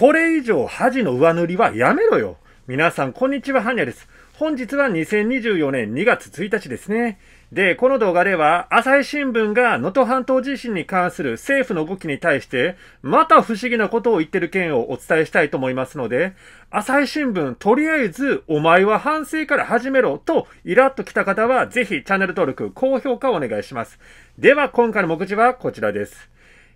これ以上恥の上塗りはやめろよ。皆さん、こんにちは、ハニャです。本日は2024年2月1日ですね。で、この動画では、朝日新聞が能登半島地震に関する政府の動きに対して、また不思議なことを言ってる件をお伝えしたいと思いますので、朝日新聞、とりあえず、お前は反省から始めろと、イラッと来た方は、ぜひチャンネル登録、高評価をお願いします。では、今回の目次はこちらです。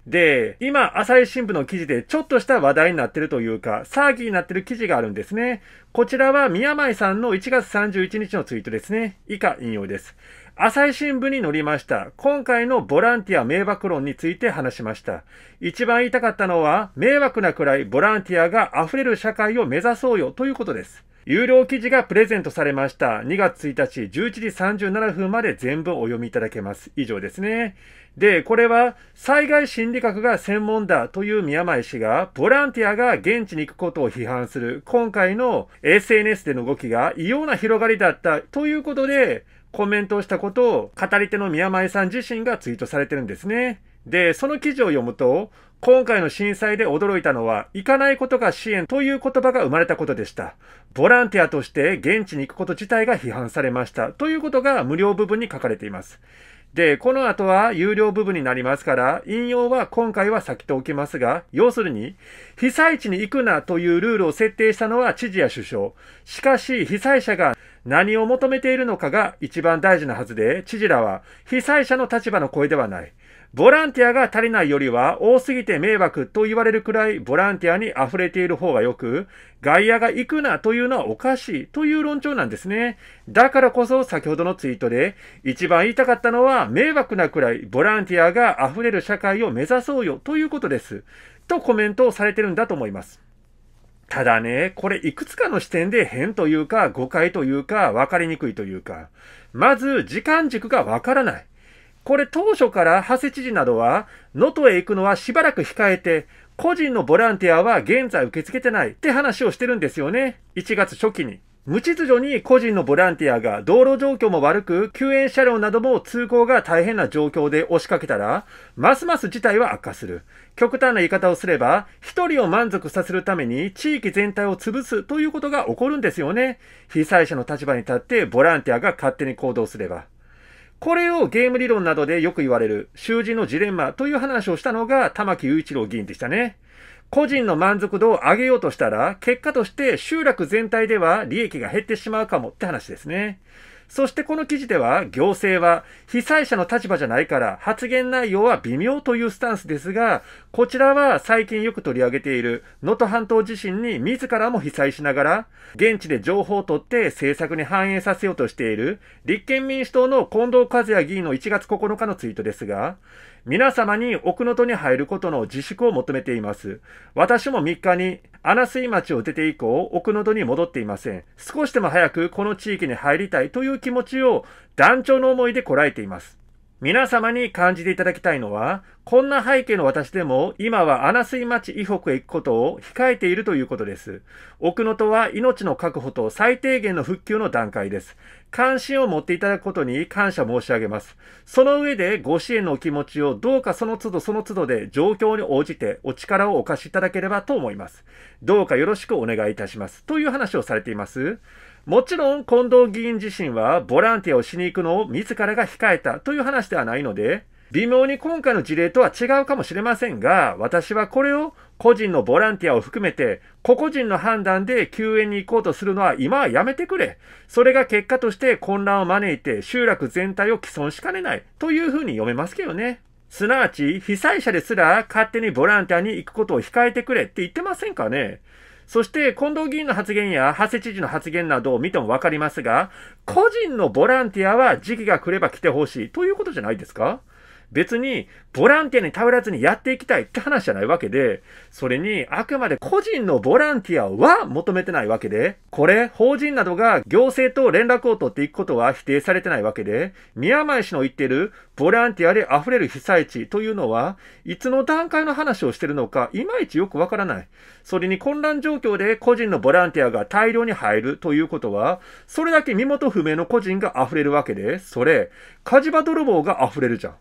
で、今、朝日新聞の記事でちょっとした話題になってるというか、騒ぎになってる記事があるんですね。こちらは宮前さんの1月31日のツイートですね。以下引用です。朝日新聞に載りました。今回のボランティア迷惑論について話しました。一番言いたかったのは、迷惑なくらいボランティアが溢れる社会を目指そうよということです。有料記事がプレゼントされました。2月1日11時37分まで全部お読みいただけます。以上ですね。で、これは災害心理学が専門だという宮前氏が、ボランティアが現地に行くことを批判する今回の SNS での動きが異様な広がりだったということで、コメントをしたことを語り手の宮前さん自身がツイートされてるんですね。で、その記事を読むと、今回の震災で驚いたのは、行かないことが支援という言葉が生まれたことでした。ボランティアとして現地に行くこと自体が批判されました。ということが無料部分に書かれています。で、この後は有料部分になりますから、引用は今回は先と置おきますが、要するに、被災地に行くなというルールを設定したのは知事や首相。しかし、被災者が何を求めているのかが一番大事なはずで、知事らは被災者の立場の声ではない。ボランティアが足りないよりは多すぎて迷惑と言われるくらいボランティアに溢れている方がよく、外野が行くなというのはおかしいという論調なんですね。だからこそ先ほどのツイートで、一番言いたかったのは迷惑なくらいボランティアが溢れる社会を目指そうよということです。とコメントをされてるんだと思います。ただね、これいくつかの視点で変というか誤解というか分かりにくいというか、まず時間軸がわからない。これ当初から長谷知事などは、能登へ行くのはしばらく控えて、個人のボランティアは現在受け付けてないって話をしてるんですよね。1月初期に。無秩序に個人のボランティアが道路状況も悪く、救援車両なども通行が大変な状況で押しかけたら、ますます事態は悪化する。極端な言い方をすれば、一人を満足させるために地域全体を潰すということが起こるんですよね。被災者の立場に立ってボランティアが勝手に行動すれば。これをゲーム理論などでよく言われる囚人のジレンマという話をしたのが玉木雄一郎議員でしたね。個人の満足度を上げようとしたら、結果として集落全体では利益が減ってしまうかもって話ですね。そしてこの記事では、行政は被災者の立場じゃないから発言内容は微妙というスタンスですが、こちらは最近よく取り上げている能登半島地震に自らも被災しながら、現地で情報を取って政策に反映させようとしている立憲民主党の近藤和也議員の1月9日のツイートですが、皆様に奥の登に入ることの自粛を求めています。私も3日に穴水町を出て以降、奥の登に戻っていません。少しでも早くこの地域に入りたいという気持ちを団長の思いでこらえています。皆様に感じていただきたいのは、こんな背景の私でも今は穴水町以北へ行くことを控えているということです。奥の登は命の確保と最低限の復旧の段階です。関心を持っていただくことに感謝申し上げます。その上でご支援のお気持ちをどうかその都度その都度で状況に応じてお力をお貸しいただければと思います。どうかよろしくお願いいたします。という話をされています。もちろん近藤議員自身はボランティアをしに行くのを自らが控えたという話ではないので、微妙に今回の事例とは違うかもしれませんが、私はこれを個人のボランティアを含めて、個々人の判断で救援に行こうとするのは今はやめてくれ。それが結果として混乱を招いて集落全体を毀損しかねないというふうに読めますけどね。すなわち、被災者ですら勝手にボランティアに行くことを控えてくれって言ってませんかねそして近藤議員の発言や長谷知事の発言などを見てもわかりますが、個人のボランティアは時期が来れば来てほしいということじゃないですか別にボランティアに頼らずにやっていきたいって話じゃないわけで、それにあくまで個人のボランティアは求めてないわけで、これ法人などが行政と連絡を取っていくことは否定されてないわけで、宮前氏の言ってるボランティアで溢れる被災地というのは、いつの段階の話をしてるのか、いまいちよくわからない。それに混乱状況で個人のボランティアが大量に入るということは、それだけ身元不明の個人が溢れるわけで、それ、火事場泥棒が溢れるじゃん。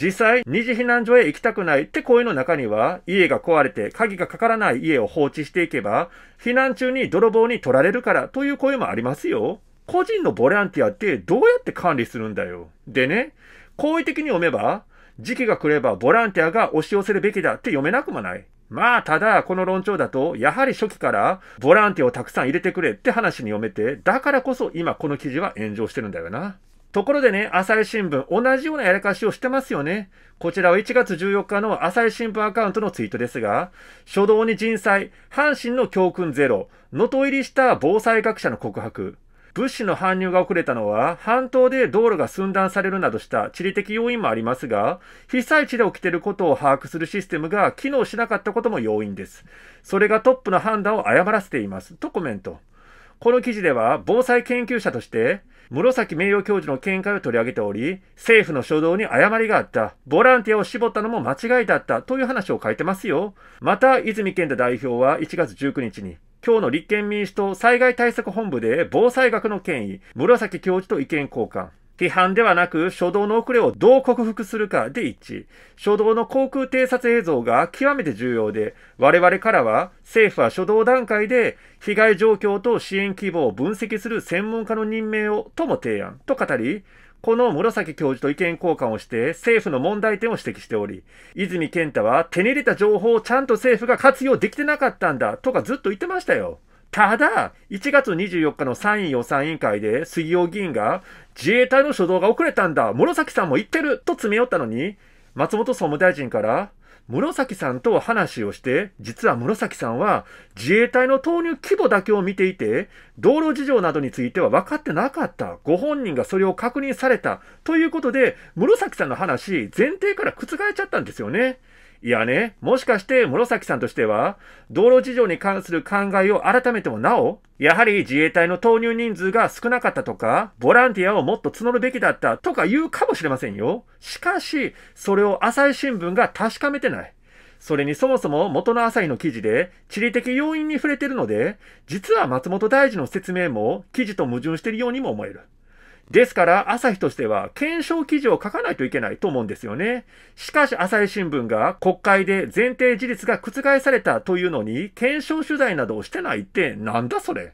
実際、二次避難所へ行きたくないって声の中には、家が壊れて鍵がかからない家を放置していけば、避難中に泥棒に取られるからという声もありますよ。個人のボランティアってどうやって管理するんだよ。でね、好意的に読めば、時期が来ればボランティアが押し寄せるべきだって読めなくもない。まあ、ただ、この論調だと、やはり初期からボランティアをたくさん入れてくれって話に読めて、だからこそ今この記事は炎上してるんだよな。ところでね、朝日新聞、同じようなやらかしをしてますよね。こちらは1月14日の朝日新聞アカウントのツイートですが、初動に人災、阪神の教訓ゼロ、能登入りした防災学者の告白、物資の搬入が遅れたのは、半島で道路が寸断されるなどした地理的要因もありますが、被災地で起きていることを把握するシステムが機能しなかったことも要因です。それがトップの判断を誤らせています。とコメント。この記事では防災研究者として、室崎名誉教授の見解を取り上げており、政府の初動に誤りがあった、ボランティアを絞ったのも間違いだったという話を書いてますよ。また、泉健太代表は1月19日に、今日の立憲民主党災害対策本部で防災学の権威、室崎教授と意見交換。批判ではなく、初動の遅れをどう克服するかで一致。初動の航空偵察映像が極めて重要で、我々からは、政府は初動段階で、被害状況と支援規模を分析する専門家の任命をとも提案、と語り、この紫教授と意見交換をして政府の問題点を指摘しており、泉健太は手に入れた情報をちゃんと政府が活用できてなかったんだとかずっと言ってましたよ。ただ、1月24日の参院予算委員会で杉尾議員が自衛隊の初動が遅れたんだ、室崎さんも言ってると詰め寄ったのに、松本総務大臣から、室崎さんと話をして、実は室崎さんは自衛隊の投入規模だけを見ていて、道路事情などについては分かってなかった。ご本人がそれを確認された。ということで、室崎さんの話、前提から覆っちゃったんですよね。いやね、もしかして室崎さんとしては、道路事情に関する考えを改めてもなお、やはり自衛隊の投入人数が少なかったとか、ボランティアをもっと募るべきだったとか言うかもしれませんよ。しかし、それを朝日新聞が確かめてない。それにそもそも元の朝日の記事で地理的要因に触れてるので、実は松本大臣の説明も記事と矛盾しているようにも思える。ですから、朝日としては検証記事を書かないといけないと思うんですよね。しかし、朝日新聞が国会で前提事実が覆されたというのに、検証取材などをしてないってなんだそれ。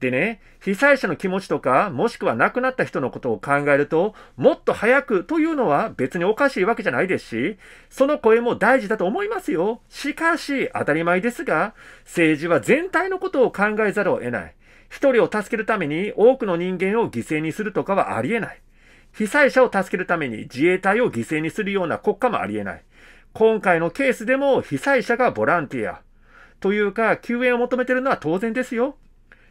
でね、被災者の気持ちとか、もしくは亡くなった人のことを考えると、もっと早くというのは別におかしいわけじゃないですし、その声も大事だと思いますよ。しかし、当たり前ですが、政治は全体のことを考えざるを得ない。一人を助けるために多くの人間を犠牲にするとかはありえない。被災者を助けるために自衛隊を犠牲にするような国家もありえない。今回のケースでも被災者がボランティア。というか、救援を求めてるのは当然ですよ。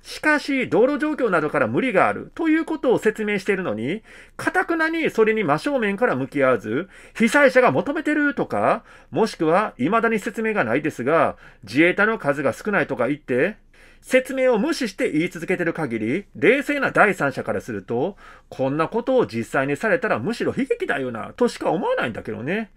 しかし、道路状況などから無理があるということを説明しているのに、かたくなにそれに真正面から向き合わず、被災者が求めてるとか、もしくは未だに説明がないですが、自衛隊の数が少ないとか言って、説明を無視して言い続けてる限り、冷静な第三者からすると、こんなことを実際にされたらむしろ悲劇だよな、としか思わないんだけどね。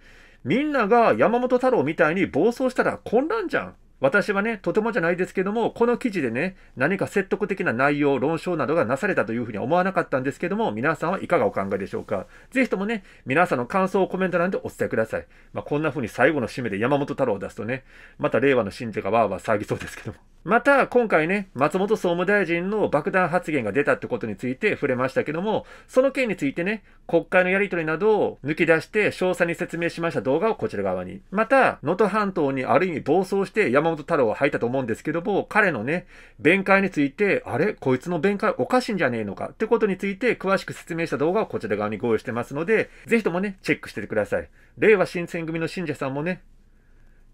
みんなが山本太郎みたいに暴走したら混乱じゃん。私はね、とてもじゃないですけども、この記事でね、何か説得的な内容、論証などがなされたというふうには思わなかったんですけども、皆さんはいかがお考えでしょうか。ぜひともね、皆さんの感想をコメント欄でお伝えください。まあ、こんなふうに最後の締めで山本太郎を出すとね、また令和の信者がわーわー騒ぎそうですけども。また、今回ね、松本総務大臣の爆弾発言が出たってことについて触れましたけども、その件についてね、国会のやりとりなどを抜き出して詳細に説明しました動画をこちら側に。また、能登半島にある意味暴走して山本太郎は入ったと思うんですけども、彼のね、弁解について、あれこいつの弁解おかしいんじゃねえのかってことについて詳しく説明した動画をこちら側にご用意してますので、ぜひともね、チェックしててください。令和新選組の信者さんもね、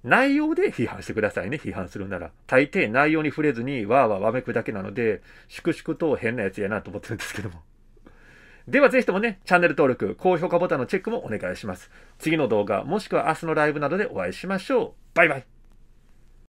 内容で批判してくださいね、批判するなら。大抵内容に触れずにわーわーわめくだけなので、粛々と変なやつやなと思ってるんですけども。ではぜひともね、チャンネル登録、高評価ボタンのチェックもお願いします。次の動画、もしくは明日のライブなどでお会いしましょう。バイバイ。